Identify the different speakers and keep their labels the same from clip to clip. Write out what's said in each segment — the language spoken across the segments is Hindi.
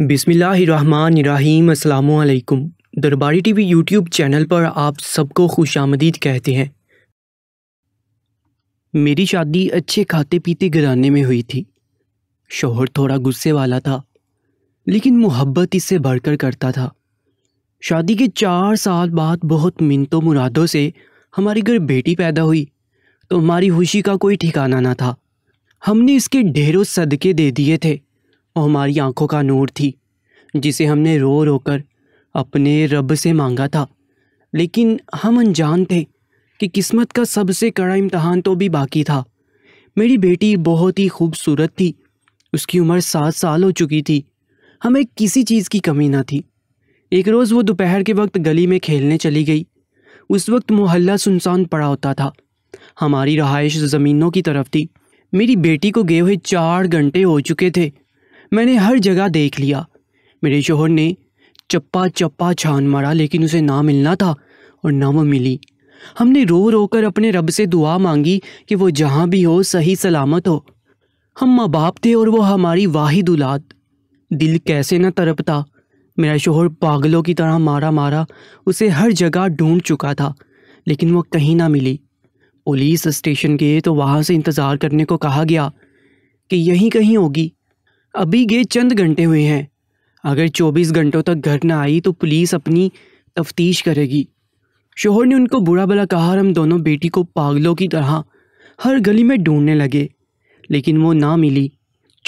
Speaker 1: बिसमीम् अलैक्म दरबारी टीवी यूट्यूब चैनल पर आप सबको खुश आमदीद कहते हैं मेरी शादी अच्छे खाते पीते घराने में हुई थी शोहर थोड़ा गुस्से वाला था लेकिन मोहब्बत इससे बढ़कर करता था शादी के चार साल बाद बहुत मिनतों मुरादों से हमारे घर बेटी पैदा हुई तो हमारी खुशी का कोई ठिकाना ना था हमने इसके ढेरों सदके दे दिए थे और हमारी आंखों का नूर थी जिसे हमने रो रो कर अपने रब से मांगा था लेकिन हम अनजान थे कि किस्मत का सबसे कड़ा इम्तहान तो भी बाकी था मेरी बेटी बहुत ही खूबसूरत थी उसकी उम्र सात साल हो चुकी थी हमें किसी चीज़ की कमी ना थी एक रोज़ वो दोपहर के वक्त गली में खेलने चली गई उस वक्त मोहल्ला सुनसान पड़ा होता था हमारी रहाइश ज़मीनों की तरफ थी मेरी बेटी को गए हुए चार घंटे हो चुके थे मैंने हर जगह देख लिया मेरे शोहर ने चप्पा चप्पा छान मारा लेकिन उसे ना मिलना था और ना वो मिली हमने रो रो कर अपने रब से दुआ मांगी कि वो जहाँ भी हो सही सलामत हो हम माँ बाप थे और वो हमारी वाहिद औलाद दिल कैसे न तरपता मेरा शोहर पागलों की तरह मारा मारा उसे हर जगह ढूंढ चुका था लेकिन वो कहीं ना मिली पुलिस स्टेशन गए तो वहाँ से इंतज़ार करने को कहा गया कि यहीं कहीं होगी अभी गए चंद घंटे हुए हैं अगर 24 घंटों तक घर ना आई तो पुलिस अपनी तफ्तीश करेगी शोहर ने उनको बुरा भला कहा और हम दोनों बेटी को पागलों की तरह हर गली में ढूंढने लगे लेकिन वो ना मिली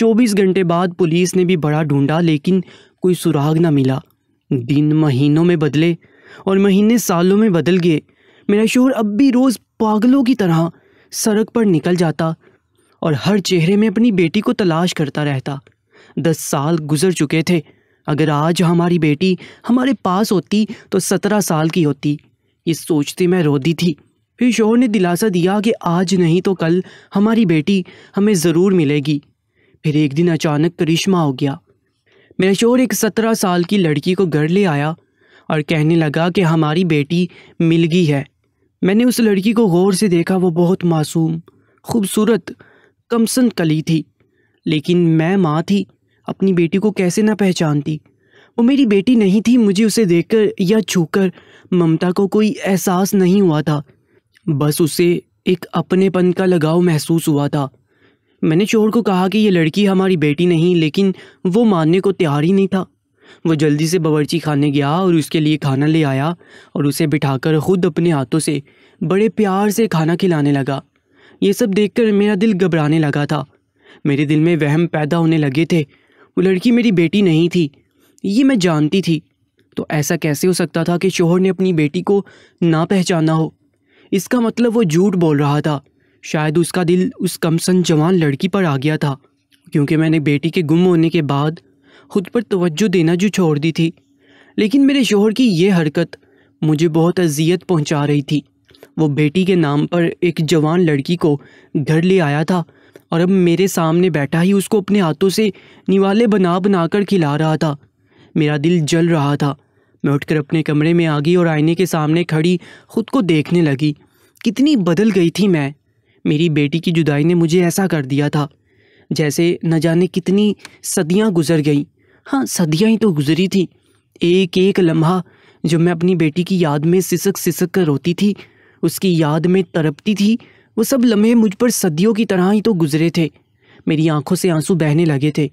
Speaker 1: 24 घंटे बाद पुलिस ने भी बड़ा ढूंढा लेकिन कोई सुराग ना मिला दिन महीनों में बदले और महीने सालों में बदल गए मेरा शोहर अब भी रोज़ पागलों की तरह सड़क पर निकल जाता और हर चेहरे में अपनी बेटी को तलाश करता रहता दस साल गुजर चुके थे अगर आज हमारी बेटी हमारे पास होती तो सत्रह साल की होती ये सोचते मैं रोती थी फिर शोहर ने दिलासा दिया कि आज नहीं तो कल हमारी बेटी हमें ज़रूर मिलेगी फिर एक दिन अचानक करिश्मा हो गया मेरा शोर एक सत्रह साल की लड़की को घर ले आया और कहने लगा कि हमारी बेटी मिल गई है मैंने उस लड़की को गौर से देखा वो बहुत मासूम खूबसूरत कमसन कली थी लेकिन मैं माँ थी अपनी बेटी को कैसे ना पहचानती वो मेरी बेटी नहीं थी मुझे उसे देखकर या छूकर ममता को कोई एहसास नहीं हुआ था बस उसे एक अपनेपन का लगाव महसूस हुआ था मैंने चोर को कहा कि ये लड़की हमारी बेटी नहीं लेकिन वो मानने को तैयार ही नहीं था वो जल्दी से बावर्ची खाने गया और उसके लिए खाना ले आया और उसे बिठाकर खुद अपने हाथों से बड़े प्यार से खाना खिलाने लगा ये सब देखकर मेरा दिल घबराने लगा था मेरे दिल में वहम पैदा होने लगे थे वो लड़की मेरी बेटी नहीं थी ये मैं जानती थी तो ऐसा कैसे हो सकता था कि शोहर ने अपनी बेटी को ना पहचाना हो इसका मतलब वो झूठ बोल रहा था शायद उसका दिल उस कमसन जवान लड़की पर आ गया था क्योंकि मैंने बेटी के गुम होने के बाद खुद पर तवज्जो देना जो छोड़ दी थी लेकिन मेरे शोहर की ये हरकत मुझे बहुत अजियत पहुंचा रही थी वो बेटी के नाम पर एक जवान लड़की को घर ले आया था और अब मेरे सामने बैठा ही उसको अपने हाथों से निवाले बना बना कर खिला रहा था मेरा दिल जल रहा था मैं उठकर अपने कमरे में आ गई और आईने के सामने खड़ी खुद को देखने लगी कितनी बदल गई थी मैं मेरी बेटी की जुदाई ने मुझे ऐसा कर दिया था जैसे न जाने कितनी सदियाँ गुजर गई हाँ सदियाँ ही तो गुजरी थी एक एक लम्हा जब मैं अपनी बेटी की याद में सिसक सिसक कर रोती थी उसकी याद में तड़पती थी वो सब लम्हे मुझ पर सदियों की तरह ही तो गुजरे थे मेरी आंखों से आंसू बहने लगे थे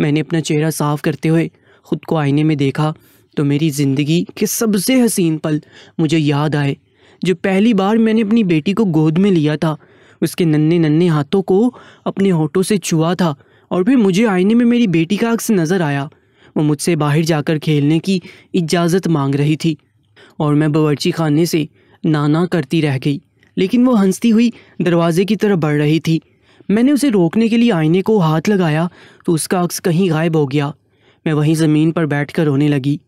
Speaker 1: मैंने अपना चेहरा साफ करते हुए खुद को आईने में देखा तो मेरी ज़िंदगी के सबसे हसीन पल मुझे याद आए जो पहली बार मैंने अपनी बेटी को गोद में लिया था उसके नन्हे नन्हे हाथों को अपने होठों से छुआ था और फिर मुझे आईने में मेरी बेटी का अक्स नज़र आया वो मुझसे बाहर जाकर खेलने की इजाज़त मांग रही थी और मैं बावर्ची खाने से नाना करती रह गई लेकिन वो हंसती हुई दरवाजे की तरफ बढ़ रही थी मैंने उसे रोकने के लिए आईने को हाथ लगाया तो उसका अक्स कहीं गायब हो गया मैं वहीं ज़मीन पर कर रोने लगी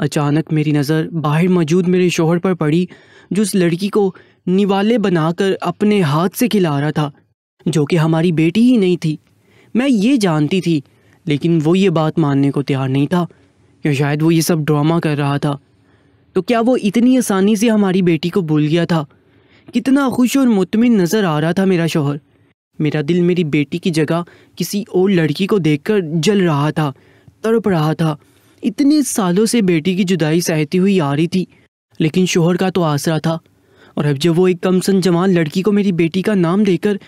Speaker 1: अचानक मेरी नज़र बाहर मौजूद मेरे शोहर पर पड़ी जो उस लड़की को निवाले बनाकर अपने हाथ से खिला रहा था जो कि हमारी बेटी ही नहीं थी मैं ये जानती थी लेकिन वो ये बात मानने को तैयार नहीं था या शायद वो ये सब ड्रामा कर रहा था तो क्या वो इतनी आसानी से हमारी बेटी को भूल गया था कितना खुश और मुतमिन नज़र आ रहा था मेरा शोहर मेरा दिल मेरी बेटी की जगह किसी और लड़की को देखकर जल रहा था तड़प रहा था इतने सालों से बेटी की जुदाई सहती हुई आ रही थी लेकिन शोहर का तो आसरा था और अब जब वो एक कम सन जवान लड़की को मेरी बेटी का नाम देकर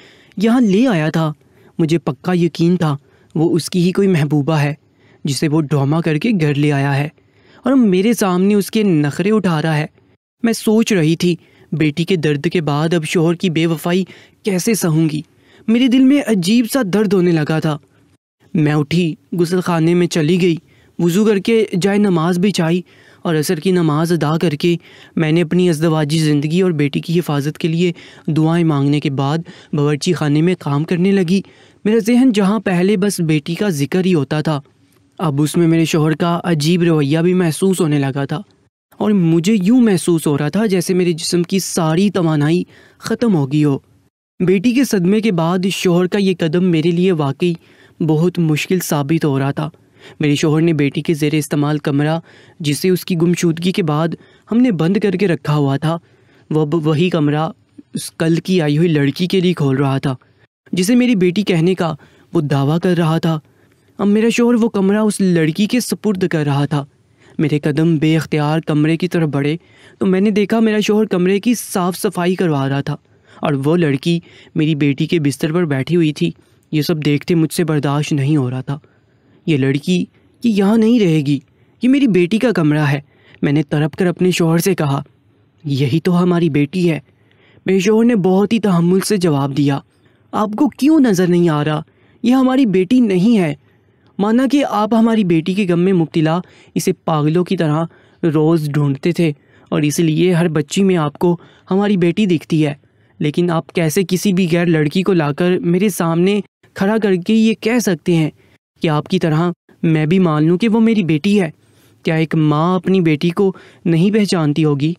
Speaker 1: यहाँ ले आया था मुझे पक्का यकीन था वो उसकी ही कोई महबूबा है जिसे वो ड्रामा करके घर ले आया है और मेरे सामने उसके नखरे उठा रहा है मैं सोच रही थी बेटी के दर्द के बाद अब शोहर की बेवफाई कैसे सहूंगी मेरे दिल में अजीब सा दर्द होने लगा था मैं उठी गुसल खाने में चली गई वज़ू करके जाए नमाज भी चाही और असर की नमाज अदा करके मैंने अपनी अजदवाजी ज़िंदगी और बेटी की हिफाजत के लिए दुआएं मांगने के बाद बावर्ची खाने में काम करने लगी मेरा जहन जहाँ पहले बस बेटी का जिक्र ही होता था अब उसमें मेरे शोहर का अजीब रवैया भी महसूस होने लगा था और मुझे यूं महसूस हो रहा था जैसे मेरे जिस्म की सारी तोानाई ख़त्म होगी हो बेटी के सदमे के बाद शोहर का ये कदम मेरे लिए वाकई बहुत मुश्किल साबित हो रहा था मेरे शोहर ने बेटी के ज़ेर इस्तेमाल कमरा जिसे उसकी गुमशुदगी के बाद हमने बंद करके रखा हुआ था वह वही कमरा उस कल की आई हुई लड़की के लिए खोल रहा था जिसे मेरी बेटी कहने का वो दावा कर रहा था अब मेरा शोहर वो कमरा उस लड़की के सपुर्द कर रहा था मेरे कदम बेअ्तियार कमरे की तरफ बढ़े तो मैंने देखा मेरा शोहर कमरे की साफ़ सफाई करवा रहा था और वो लड़की मेरी बेटी के बिस्तर पर बैठी हुई थी ये सब देखते मुझसे बर्दाश्त नहीं हो रहा था ये लड़की ये यहाँ नहीं रहेगी ये मेरी बेटी का कमरा है मैंने तड़प कर अपने शोहर से कहा यही तो हमारी बेटी है मेरे शोहर ने बहुत ही तहमुल से जवाब दिया आपको क्यों नज़र नहीं आ रहा यह हमारी बेटी नहीं है माना कि आप हमारी बेटी के गम में मुब्तला इसे पागलों की तरह रोज़ ढूंढते थे और इसलिए हर बच्ची में आपको हमारी बेटी दिखती है लेकिन आप कैसे किसी भी गैर लड़की को लाकर मेरे सामने खड़ा करके ये कह सकते हैं कि आपकी तरह मैं भी मान लूँ कि वो मेरी बेटी है क्या एक माँ अपनी बेटी को नहीं पहचानती होगी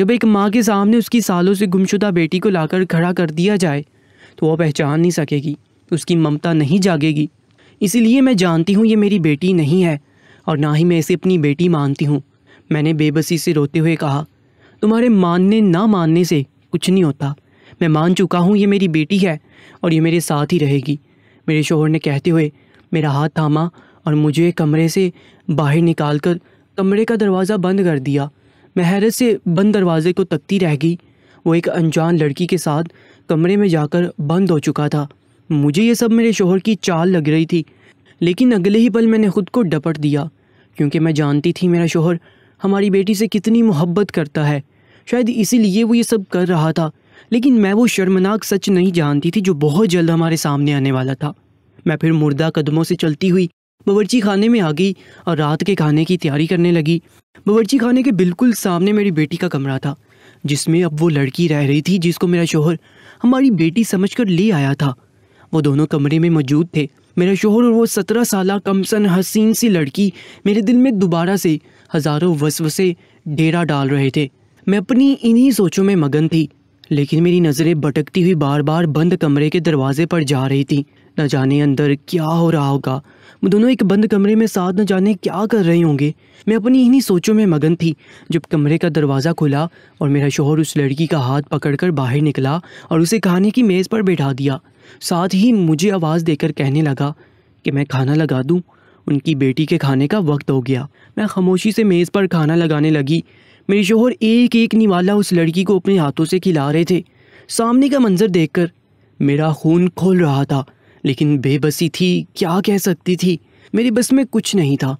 Speaker 1: जब एक माँ के सामने उसकी सालों से गुमशुदा बेटी को लाकर खड़ा कर दिया जाए तो वह पहचान नहीं सकेगी उसकी ममता नहीं जागेगी इसीलिए मैं जानती हूँ ये मेरी बेटी नहीं है और ना ही मैं इसे अपनी बेटी मानती हूँ मैंने बेबसी से रोते हुए कहा तुम्हारे मानने ना मानने से कुछ नहीं होता मैं मान चुका हूँ ये मेरी बेटी है और ये मेरे साथ ही रहेगी मेरे शोहर ने कहते हुए मेरा हाथ थामा और मुझे कमरे से बाहर निकाल कर कमरे का दरवाज़ा बंद कर दिया मैं हैरत से बंद दरवाजे को तकती रह गई वो एक अनजान लड़की के साथ कमरे में जाकर बंद हो चुका था मुझे ये सब मेरे शोहर की चाल लग रही थी लेकिन अगले ही पल मैंने खुद को डपट दिया क्योंकि मैं जानती थी मेरा शोहर हमारी बेटी से कितनी मोहब्बत करता है शायद इसीलिए वो ये सब कर रहा था लेकिन मैं वो शर्मनाक सच नहीं जानती थी जो बहुत जल्द हमारे सामने आने वाला था मैं फिर मुर्दा कदमों से चलती हुई बावर्ची खाने में आ गई और रात के खाने की तैयारी करने लगी बावर्ची खाने के बिल्कुल सामने मेरी बेटी का कमरा था जिसमें अब वो लड़की रह रही थी जिसको मेरा शोहर हमारी बेटी समझकर ले आया था वो दोनों कमरे में मौजूद थे मेरा शोहर और वो सत्रह साल कमसन हसीन सी लड़की मेरे दिल में दोबारा से हज़ारों वसवसे डेरा डाल रहे थे मैं अपनी इन्हीं सोचों में मगन थी लेकिन मेरी नज़रें भटकती हुई बार बार बंद कमरे के दरवाजे पर जा रही थी न जाने अंदर क्या हो रहा होगा वो दोनों एक बंद कमरे में साथ न जाने क्या कर रहे होंगे मैं अपनी इन्हीं सोचों में मगन थी जब कमरे का दरवाज़ा खुला और मेरा शोहर उस लड़की का हाथ पकड़कर बाहर निकला और उसे खाने की मेज़ पर बैठा दिया साथ ही मुझे आवाज़ देकर कहने लगा कि मैं खाना लगा दूं। उनकी बेटी के खाने का वक्त हो गया मैं खामोशी से मेज़ पर खाना लगाने लगी मेरे शोहर एक एक निवाला उस लड़की को अपने हाथों से खिला रहे थे सामने का मंजर देखकर मेरा खून खोल रहा था लेकिन बेबसी थी क्या कह सकती थी मेरी बस में कुछ नहीं था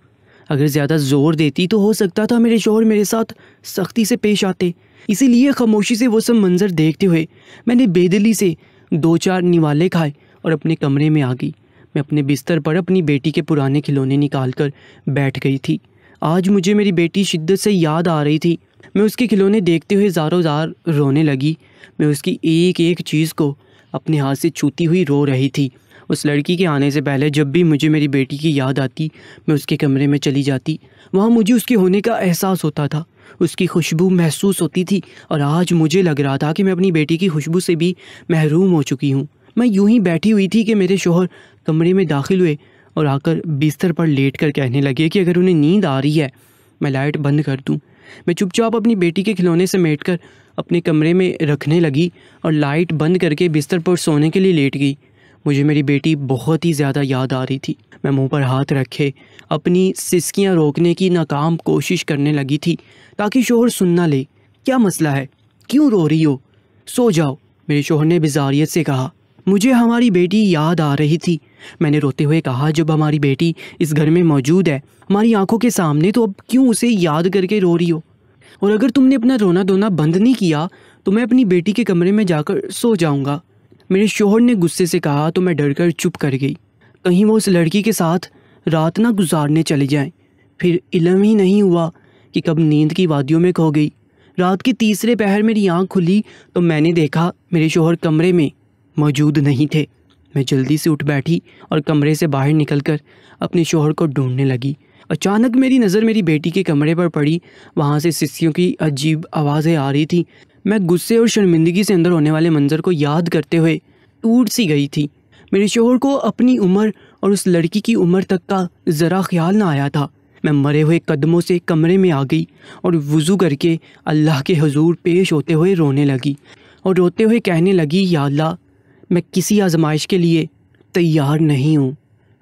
Speaker 1: अगर ज़्यादा ज़ोर देती तो हो सकता था मेरे शोहर मेरे साथ सख्ती से पेश आते इसीलिए खामोशी से वो सब मंज़र देखते हुए मैंने बेदली से दो चार निवाले खाए और अपने कमरे में आ गई मैं अपने बिस्तर पर अपनी बेटी के पुराने खिलौने निकाल कर बैठ गई थी आज मुझे मेरी बेटी शिद्दत से याद आ रही थी मैं उसके खिलौने देखते हुए ज़ारो ज़ार रोने लगी मैं उसकी एक एक चीज़ को अपने हाथ से छूती हुई रो रही थी उस लड़की के आने से पहले जब भी मुझे मेरी बेटी की याद आती मैं उसके कमरे में चली जाती वहाँ मुझे उसके होने का एहसास होता था उसकी खुशबू महसूस होती थी और आज मुझे लग रहा था कि मैं अपनी बेटी की खुशबू से भी महरूम हो चुकी हूँ मैं यूं ही बैठी हुई थी कि मेरे शोहर कमरे में दाखिल हुए और आकर बिस्तर पर लेट कर कहने लगे कि अगर उन्हें नींद आ रही है मैं लाइट बंद कर दूँ मैं चुपचाप अपनी बेटी के खिलौने से मेट कर अपने कमरे में रखने लगी और लाइट बंद करके बिस्तर पर सोने के लिए लेट गई मुझे मेरी बेटी बहुत ही ज़्यादा याद आ रही थी मैं मुंह पर हाथ रखे अपनी सिसकियाँ रोकने की नाकाम कोशिश करने लगी थी ताकि शोहर सुनना ले क्या मसला है क्यों रो रही हो सो जाओ मेरे शोहर ने बेजारियत से कहा मुझे हमारी बेटी याद आ रही थी मैंने रोते हुए कहा जब हमारी बेटी इस घर में मौजूद है हमारी आंखों के सामने तो अब क्यों उसे याद करके रो रही हो और अगर तुमने अपना रोना धोना बंद नहीं किया तो मैं अपनी बेटी के कमरे में जाकर सो जाऊंगा मेरे शोहर ने गुस्से से कहा तो मैं डरकर चुप कर गई कहीं वो उस लड़की के साथ रात ना गुजारने चले जाएं। फिर इलम ही नहीं हुआ कि कब नींद की वादियों में खो गई रात के तीसरे पहर मेरी आंख खुली तो मैंने देखा मेरे शोहर कमरे में मौजूद नहीं थे मैं जल्दी से उठ बैठी और कमरे से बाहर निकलकर अपने शोहर को ढूंढने लगी अचानक मेरी नज़र मेरी बेटी के कमरे पर पड़ी वहाँ से सिस्सियों की अजीब आवाज़ें आ रही थी मैं गुस्से और शर्मिंदगी से अंदर होने वाले मंजर को याद करते हुए टूट सी गई थी मेरे शोहर को अपनी उम्र और उस लड़की की उम्र तक का ज़रा ख्याल ना आया था मैं मरे हुए कदमों से कमरे में आ गई और वज़ू करके अल्लाह के हजूर पेश होते हुए रोने लगी और रोते हुए कहने लगी या मैं किसी आजमाइश के लिए तैयार नहीं हूँ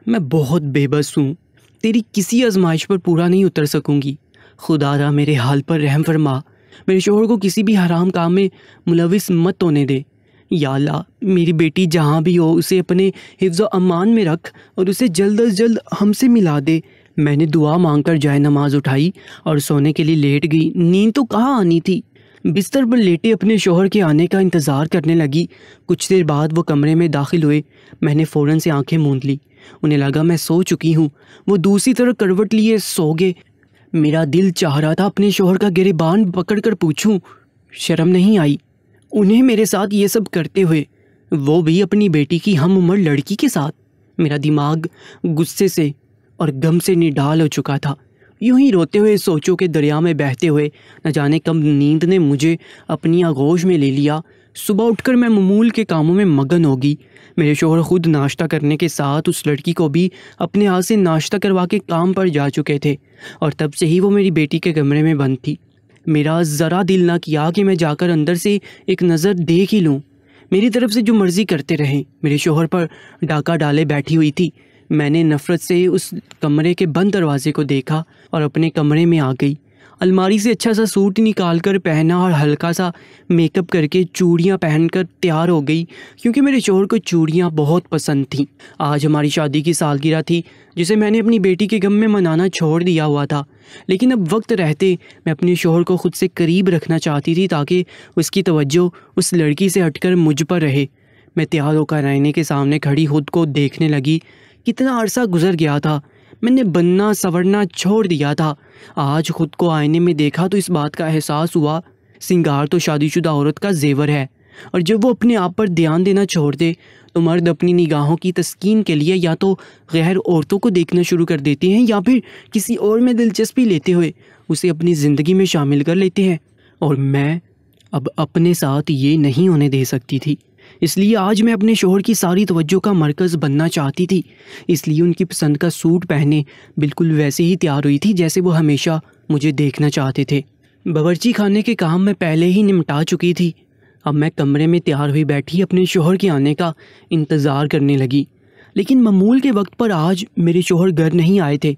Speaker 1: मैं बहुत बेबस हूँ तेरी किसी आजमाइश पर पूरा नहीं उतर सकूँगी खुदा मेरे हाल पर रहम फरमा मेरे शोहर को किसी भी हराम काम में मुलविस मत होने दे या मेरी बेटी जहाँ भी हो उसे अपने हिफ्ज़ अमान में रख और उसे जल्द अज जल्द हमसे मिला दे मैंने दुआ मांग कर जाए नमाज उठाई और सोने के लिए लेट गई नींद तो कहाँ आनी थी बिस्तर पर लेटे अपने शोहर के आने का इंतज़ार करने लगी कुछ देर बाद वो कमरे में दाखिल हुए मैंने फ़ौरन से आंखें मूंद ली उन्हें लगा मैं सो चुकी हूँ वो दूसरी तरफ करवट लिए सो गए मेरा दिल चाह रहा था अपने शोहर का गिरेबान पकड़कर पूछूं शर्म नहीं आई उन्हें मेरे साथ ये सब करते हुए वो भी अपनी बेटी की हम उम्र लड़की के साथ मेरा दिमाग गुस्से से और गम से निडाल हो चुका था यूं ही रोते हुए सोचों के दरिया में बहते हुए न जाने कब नींद ने मुझे अपनी आगोश में ले लिया सुबह उठकर मैं ममूल के कामों में मगन होगी मेरे शोहर खुद नाश्ता करने के साथ उस लड़की को भी अपने हाथ से नाश्ता करवा के काम पर जा चुके थे और तब से ही वो मेरी बेटी के कमरे में बंद थी मेरा ज़रा दिल ना किया कि मैं जाकर अंदर से एक नज़र देख ही लूँ मेरी तरफ से जो मर्ज़ी करते रहे मेरे शोहर पर डाका डाले बैठी हुई थी मैंने नफ़रत से उस कमरे के बंद दरवाजे को देखा और अपने कमरे में आ गई अलमारी से अच्छा सा सूट निकाल कर पहना और हल्का सा मेकअप करके चूड़ियाँ पहनकर तैयार हो गई क्योंकि मेरे शोहर को चूड़ियाँ बहुत पसंद थीं आज हमारी शादी की सालगिरह थी जिसे मैंने अपनी बेटी के गम में मनाना छोड़ दिया हुआ था लेकिन अब वक्त रहते मैं अपने शोहर को ख़ुद से करीब रखना चाहती थी ताकि उसकी तवज्जो उस लड़की से हटकर मुझ पर रहे मैं तैयार होकर आईने के सामने खड़ी खुद को देखने लगी कितना अरसा गुजर गया था मैंने बनना सवरना छोड़ दिया था आज खुद को आईने में देखा तो इस बात का एहसास हुआ सिंगार तो शादीशुदा औरत का जेवर है और जब वो अपने आप पर ध्यान देना छोड़ दे तो मर्द अपनी निगाहों की तस्कीन के लिए या तो गैर औरतों को देखना शुरू कर देते हैं या फिर किसी और में दिलचस्पी लेते हुए उसे अपनी ज़िंदगी में शामिल कर लेते हैं और मैं अब अपने साथ ये नहीं होने दे सकती थी इसलिए आज मैं अपने शोहर की सारी तवज्जो का मरकज़ बनना चाहती थी इसलिए उनकी पसंद का सूट पहने बिल्कुल वैसे ही तैयार हुई थी जैसे वो हमेशा मुझे देखना चाहते थे बावर्ची खाने के काम मैं पहले ही निपटा चुकी थी अब मैं कमरे में तैयार हुई बैठी अपने शोहर के आने का इंतज़ार करने लगी लेकिन ममूल के वक्त पर आज मेरे शोहर घर नहीं आए थे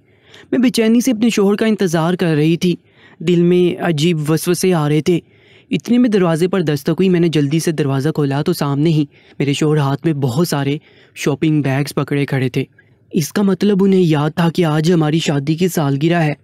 Speaker 1: मैं बेचैनी से अपने शोहर का इंतज़ार कर रही थी दिल में अजीब वसवसे आ रहे थे इतने में दरवाज़े पर दस्तक हुई मैंने जल्दी से दरवाज़ा खोला तो सामने ही मेरे शोर हाथ में बहुत सारे शॉपिंग बैग्स पकड़े खड़े थे इसका मतलब उन्हें याद था कि आज हमारी शादी की सालगिरह है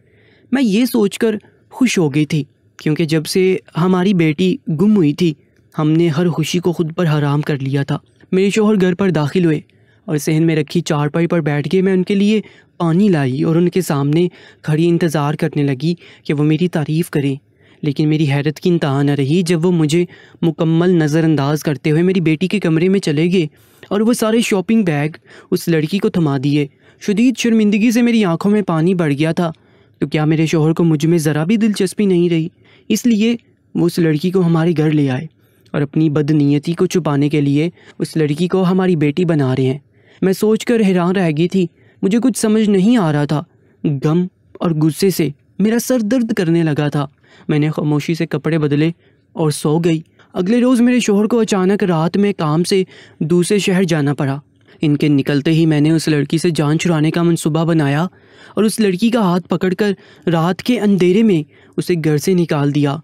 Speaker 1: मैं ये सोचकर खुश हो गई थी क्योंकि जब से हमारी बेटी गुम हुई थी हमने हर खुशी को खुद पर हराम कर लिया था मेरे शोहर घर पर दाखिल हुए और सहन में रखी चारपाई पर बैठ के मैं उनके लिए पानी लाई और उनके सामने खड़ी इंतज़ार करने लगी कि वो मेरी तारीफ़ करें लेकिन मेरी हैरत की इंतहा न रही जब वो मुझे मुकम्मल नज़रअंदाज करते हुए मेरी बेटी के कमरे में चले गए और वह सारे शॉपिंग बैग उस लड़की को थमा दिए शदीद शर्मिंदगी से मेरी आंखों में पानी बढ़ गया था तो क्या मेरे शोहर को मुझ में ज़रा भी दिलचस्पी नहीं रही इसलिए वो उस लड़की को हमारे घर ले आए और अपनी बदनीयती को छुपाने के लिए उस लड़की को हमारी बेटी बना रहे हैं मैं सोच कर हैरान रह गई थी मुझे कुछ समझ नहीं आ रहा था गम और गुस्से से मेरा सर दर्द करने लगा था मैंने खामोशी से कपड़े बदले और सो गई अगले रोज़ मेरे शोहर को अचानक रात में काम से दूसरे शहर जाना पड़ा इनके निकलते ही मैंने उस लड़की से जान छुड़ाने का मनसूबा बनाया और उस लड़की का हाथ पकड़कर रात के अंधेरे में उसे घर से निकाल दिया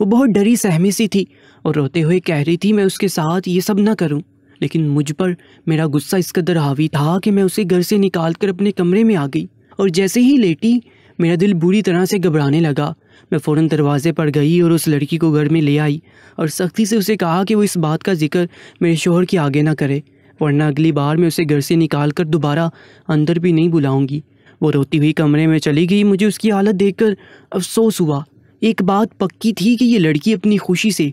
Speaker 1: वो बहुत डरी सहमी सी थी और रोते हुए कह रही थी मैं उसके साथ ये सब ना करूं। लेकिन मुझ पर मेरा गुस्सा इस कदर हावी था कि मैं उसे घर से निकाल कर अपने कमरे में आ गई और जैसे ही लेटी मेरा दिल बुरी तरह से घबराने लगा मैं फ़ौर दरवाज़े पर गई और उस लड़की को घर में ले आई और सख्ती से उसे कहा कि वो इस बात का जिक्र मेरे शोहर के आगे ना करे वरना अगली बार मैं उसे घर से निकाल कर दोबारा अंदर भी नहीं बुलाऊंगी वो रोती हुई कमरे में चली गई मुझे उसकी हालत देखकर अफसोस हुआ एक बात पक्की थी कि यह लड़की अपनी खुशी से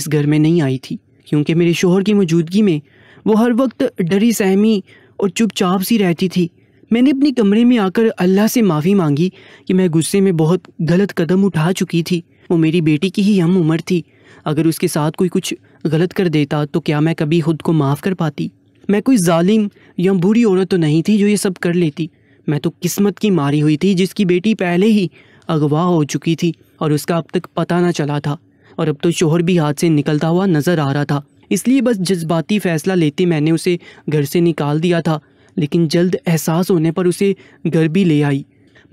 Speaker 1: इस घर में नहीं आई थी क्योंकि मेरे शोहर की मौजूदगी में वो हर वक्त डरी सहमी और चुपचाप सी रहती थी मैंने अपने कमरे में आकर अल्लाह से माफ़ी मांगी कि मैं गुस्से में बहुत गलत कदम उठा चुकी थी वो मेरी बेटी की ही हम उम्र थी अगर उसके साथ कोई कुछ गलत कर देता तो क्या मैं कभी खुद को माफ़ कर पाती मैं कोई जालिम या बुरी औरत तो नहीं थी जो ये सब कर लेती मैं तो किस्मत की मारी हुई थी जिसकी बेटी पहले ही अगवा हो चुकी थी और उसका अब तक पता ना चला था और अब तो शोहर भी हाथ से निकलता हुआ नज़र आ रहा था इसलिए बस जज्बाती फ़ैसला लेते मैंने उसे घर से निकाल दिया था लेकिन जल्द एहसास होने पर उसे घर भी ले आई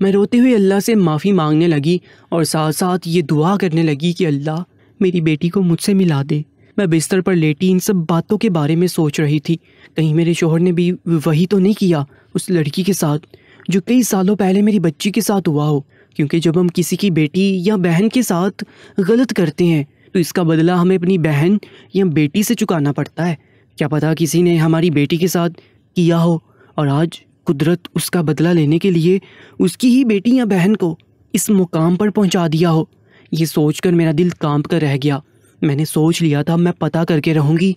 Speaker 1: मैं रोते हुए अल्लाह से माफ़ी मांगने लगी और साथ साथ ये दुआ करने लगी कि अल्लाह मेरी बेटी को मुझसे मिला दे मैं बिस्तर पर लेटी इन सब बातों के बारे में सोच रही थी कहीं मेरे शोहर ने भी वही तो नहीं किया उस लड़की के साथ जो कई सालों पहले मेरी बच्ची के साथ हुआ हो क्योंकि जब हम किसी की बेटी या बहन के साथ गलत करते हैं तो इसका बदला हमें अपनी बहन या बेटी से चुकाना पड़ता है क्या पता किसी ने हमारी बेटी के साथ किया हो और आज कुदरत उसका बदला लेने के लिए उसकी ही बेटी या बहन को इस मुकाम पर पहुंचा दिया हो ये सोचकर मेरा दिल कांप कर रह गया मैंने सोच लिया था मैं पता करके रहूँगी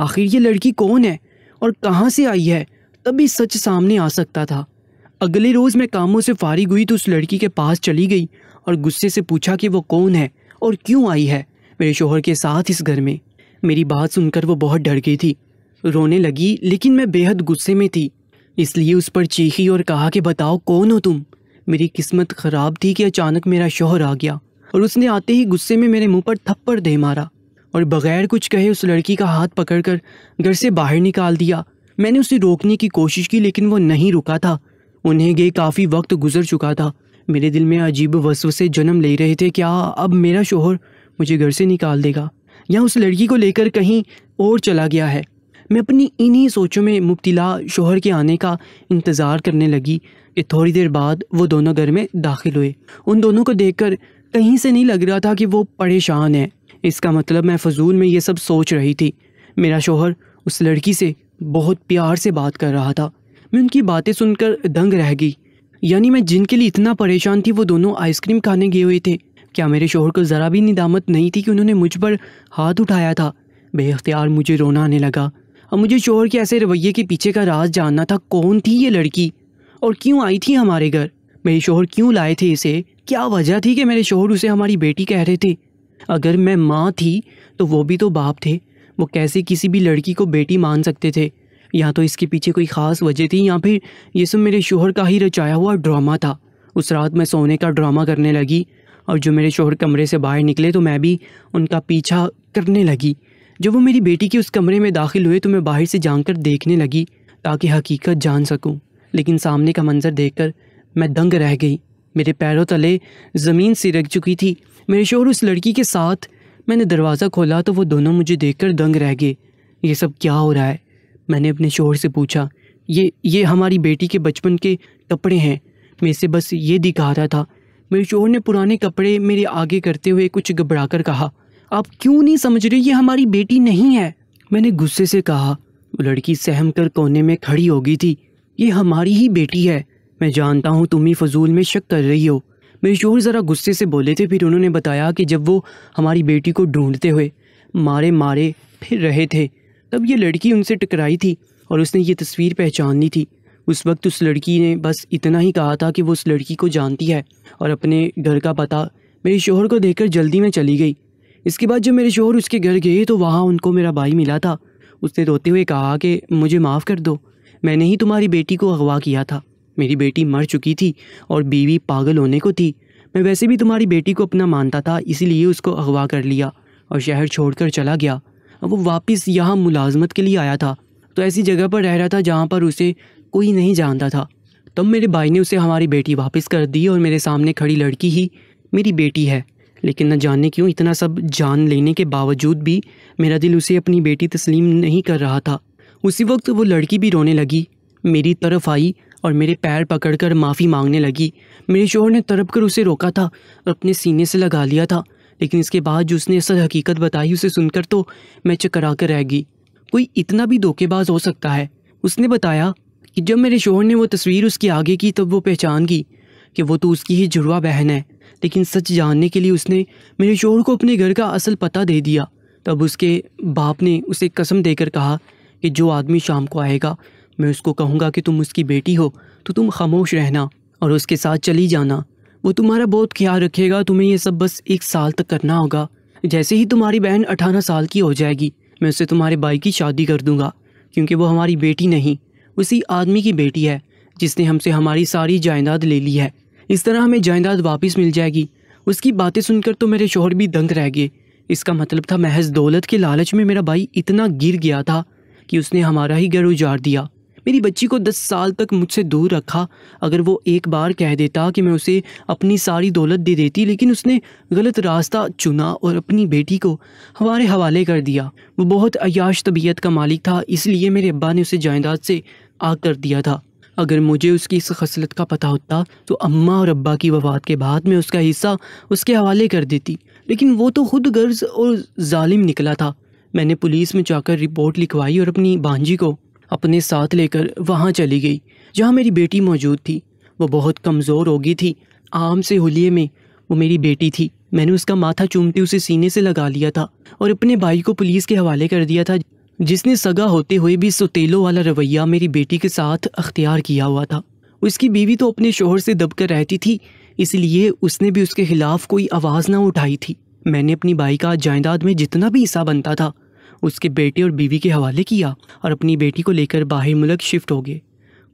Speaker 1: आखिर ये लड़की कौन है और कहाँ से आई है तभी सच सामने आ सकता था अगले रोज़ मैं कामों से फारिग हुई तो उस लड़की के पास चली गई और गुस्से से पूछा कि वो कौन है और क्यों आई है मेरे शोहर के साथ इस घर में मेरी बात सुनकर वो बहुत डर गई थी रोने लगी लेकिन मैं बेहद गुस्से में थी इसलिए उस पर चीखी और कहा कि बताओ कौन हो तुम मेरी किस्मत ख़राब थी कि अचानक मेरा शोहर आ गया और उसने आते ही गुस्से में मेरे मुंह पर थप्पड़ दे मारा और बगैर कुछ कहे उस लड़की का हाथ पकड़कर घर से बाहर निकाल दिया मैंने उसे रोकने की कोशिश की लेकिन वो नहीं रुका था उन्हें गए काफ़ी वक्त गुजर चुका था मेरे दिल में अजीब वसव से जन्म ले रहे थे क्या अब मेरा शोहर मुझे घर से निकाल देगा या उस लड़की को लेकर कहीं और चला गया है मैं अपनी इन्हीं सोचों में मुबतला शोहर के आने का इंतज़ार करने लगी कि थोड़ी देर बाद वो दोनों घर में दाखिल हुए उन दोनों को देखकर कहीं से नहीं लग रहा था कि वो परेशान है इसका मतलब मैं फजूल में ये सब सोच रही थी मेरा शोहर उस लड़की से बहुत प्यार से बात कर रहा था मैं उनकी बातें सुनकर दंग रह गई यानी मैं जिनके लिए इतना परेशान थी वो दोनों आइसक्रीम खाने गए हुए थे क्या मेरे शोहर को ज़रा भी निदामत नहीं थी कि उन्होंने मुझ पर हाथ उठाया था बेअ्तियार मुझे रोना आने लगा अब मुझे शोहर के ऐसे रवैये के पीछे का राज जानना था कौन थी ये लड़की और क्यों आई थी हमारे घर मेरे शोहर क्यों लाए थे इसे क्या वजह थी कि मेरे शोहर उसे हमारी बेटी कह रहे थे अगर मैं माँ थी तो वो भी तो बाप थे वो कैसे किसी भी लड़की को बेटी मान सकते थे या तो इसके पीछे कोई ख़ास वजह थी या फिर ये सब मेरे शोहर का ही रचाया हुआ ड्रामा था उस रात मैं सोने का ड्रामा करने लगी और जो मेरे शोहर कमरे से बाहर निकले तो मैं भी उनका पीछा करने लगी जब वो मेरी बेटी के उस कमरे में दाखिल हुए तो मैं बाहर से जानकर देखने लगी ताकि हकीकत जान सकूं लेकिन सामने का मंज़र देखकर मैं दंग रह गई मेरे पैरों तले ज़मीन सिरक चुकी थी मेरे शोर उस लड़की के साथ मैंने दरवाज़ा खोला तो वो दोनों मुझे कर दंग रह गए ये सब क्या हो रहा है मैंने अपने शोर से पूछा ये ये हमारी बेटी के बचपन के कपड़े हैं मैं इसे बस ये दिखा रहा था मेरे शोर ने पुराने कपड़े मेरे आगे करते हुए कुछ घबरा कर कहा आप क्यों नहीं समझ रहे ये हमारी बेटी नहीं है मैंने गुस्से से कहा लड़की सहम कर कोने में खड़ी हो गई थी ये हमारी ही बेटी है मैं जानता हूँ तुम ही फजूल में शक कर रही हो मेरे शोर ज़रा गुस्से से बोले थे फिर उन्होंने बताया कि जब वो हमारी बेटी को ढूंढते हुए मारे मारे फिर रहे थे तब ये लड़की उनसे टकराई थी और उसने ये तस्वीर पहचान ली थी उस वक्त उस लड़की ने बस इतना ही कहा था कि वो उस लड़की को जानती है और अपने घर का पता मेरे शोहर को देखकर जल्दी में चली गई इसके बाद जब मेरे शोहर उसके घर गए तो वहाँ उनको मेरा भाई मिला था उसने रोते हुए कहा कि मुझे माफ़ कर दो मैंने ही तुम्हारी बेटी को अगवा किया था मेरी बेटी मर चुकी थी और बीवी पागल होने को थी मैं वैसे भी तुम्हारी बेटी को अपना मानता था इसीलिए उसको अगवा कर लिया और शहर छोड़कर चला गया अब वो वापस यहाँ मुलाजमत के लिए आया था तो ऐसी जगह पर रह रहा था जहाँ पर उसे कोई नहीं जानता था तब मेरे भाई ने उसे हमारी बेटी वापस कर दी और मेरे सामने खड़ी लड़की ही मेरी बेटी है लेकिन न जाने क्यों इतना सब जान लेने के बावजूद भी मेरा दिल उसे अपनी बेटी तस्लीम नहीं कर रहा था उसी वक्त वो लड़की भी रोने लगी मेरी तरफ आई और मेरे पैर पकड़कर माफ़ी मांगने लगी मेरे शोहर ने तड़प कर उसे रोका था और अपने सीने से लगा लिया था लेकिन इसके बाद जो उसने असल हकीकत बताई उसे सुनकर तो मैं चकरा कर रह गई कोई इतना भी धोखेबाज हो सकता है उसने बताया कि जब मेरे शोहर ने वो तस्वीर उसकी आगे की तब वो पहचान गई कि वो तो उसकी ही जुड़वा बहन है लेकिन सच जानने के लिए उसने मेरे शोर को अपने घर का असल पता दे दिया तब उसके बाप ने उसे कसम देकर कहा कि जो आदमी शाम को आएगा मैं उसको कहूँगा कि तुम उसकी बेटी हो तो तुम खामोश रहना और उसके साथ चली जाना वो तुम्हारा बहुत ख्याल रखेगा तुम्हें यह सब बस एक साल तक करना होगा जैसे ही तुम्हारी बहन अठारह साल की हो जाएगी मैं उसे तुम्हारे भाई की शादी कर दूंगा क्योंकि वो हमारी बेटी नहीं उसी आदमी की बेटी है जिसने हमसे हमारी सारी जायदाद ले ली है इस तरह हमें जायदाद वापस मिल जाएगी उसकी बातें सुनकर तो मेरे शोहर भी दंग रह गए इसका मतलब था महज दौलत के लालच में मेरा भाई इतना गिर गया था कि उसने हमारा ही घर उजाड़ दिया मेरी बच्ची को दस साल तक मुझसे दूर रखा अगर वो एक बार कह देता कि मैं उसे अपनी सारी दौलत दे देती लेकिन उसने गलत रास्ता चुना और अपनी बेटी को हमारे हवाले कर दिया वो बहुत अयाश तबीयत का मालिक था इसलिए मेरे अब्बा ने उसे जायदाद से आग कर दिया था अगर मुझे उसकी इस खसलत का पता होता तो अम्मा और अब्बा की वफात के बाद मैं उसका हिस्सा उसके हवाले कर देती लेकिन वो तो खुद गर्ज और जालिम निकला था मैंने पुलिस में जाकर रिपोर्ट लिखवाई और अपनी भांजी को अपने साथ लेकर वहाँ चली गई जहाँ मेरी बेटी मौजूद थी वो बहुत कमज़ोर होगी थी आम से हुलिये में वो मेरी बेटी थी मैंने उसका माथा चूमते उसे सीने से लगा लिया था और अपने भाई को पुलिस के हवाले कर दिया था जिसने सगा होते हुए भी सुतेलो वाला रवैया मेरी बेटी के साथ अख्तियार किया हुआ था उसकी बीवी तो अपने शोहर से दबकर रहती थी इसलिए उसने भी उसके खिलाफ कोई आवाज़ ना उठाई थी मैंने अपनी बाई का जायदाद में जितना भी हिस्सा बनता था उसके बेटे और बीवी के हवाले किया और अपनी बेटी को लेकर बाहर मुल्क शिफ्ट हो गए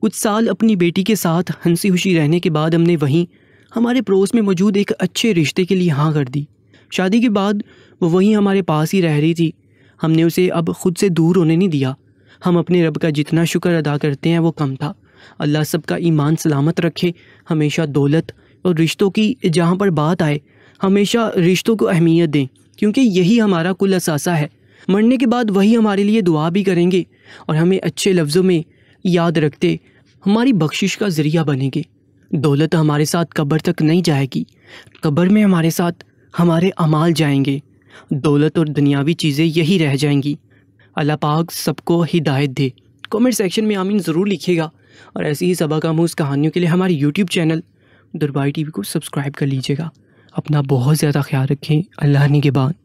Speaker 1: कुछ साल अपनी बेटी के साथ हंसी खुशी रहने के बाद हमने वहीं हमारे पड़ोस में मौजूद एक अच्छे रिश्ते के लिए हाँ कर दी शादी के बाद वो वहीं हमारे पास ही रह रही थी हमने उसे अब खुद से दूर होने नहीं दिया हम अपने रब का जितना शुक्र अदा करते हैं वो कम था अल्लाह सब का ईमान सलामत रखे हमेशा दौलत और रिश्तों की जहाँ पर बात आए हमेशा रिश्तों को अहमियत दें क्योंकि यही हमारा कुल असासा है मरने के बाद वही हमारे लिए दुआ भी करेंगे और हमें अच्छे लफ्ज़ों में याद रखते हमारी बख्शिश का ज़रिया बनेंगे दौलत हमारे साथ कब्र तक नहीं जाएगी कब्र में हमारे साथ हमारे अमाल जाएंगे दौलत और दुनियावी चीज़ें यही रह जाएंगी अल्लाह पाक सबको हिदायत दे कमेंट सेक्शन में आमीन ज़रूर लिखिएगा और ऐसी ही सबक का कहानियों के लिए हमारे यूट्यूब चैनल टी वी को सब्सक्राइब कर लीजिएगा अपना बहुत ज़्यादा ख्याल रखें अल्लाह ने के बाद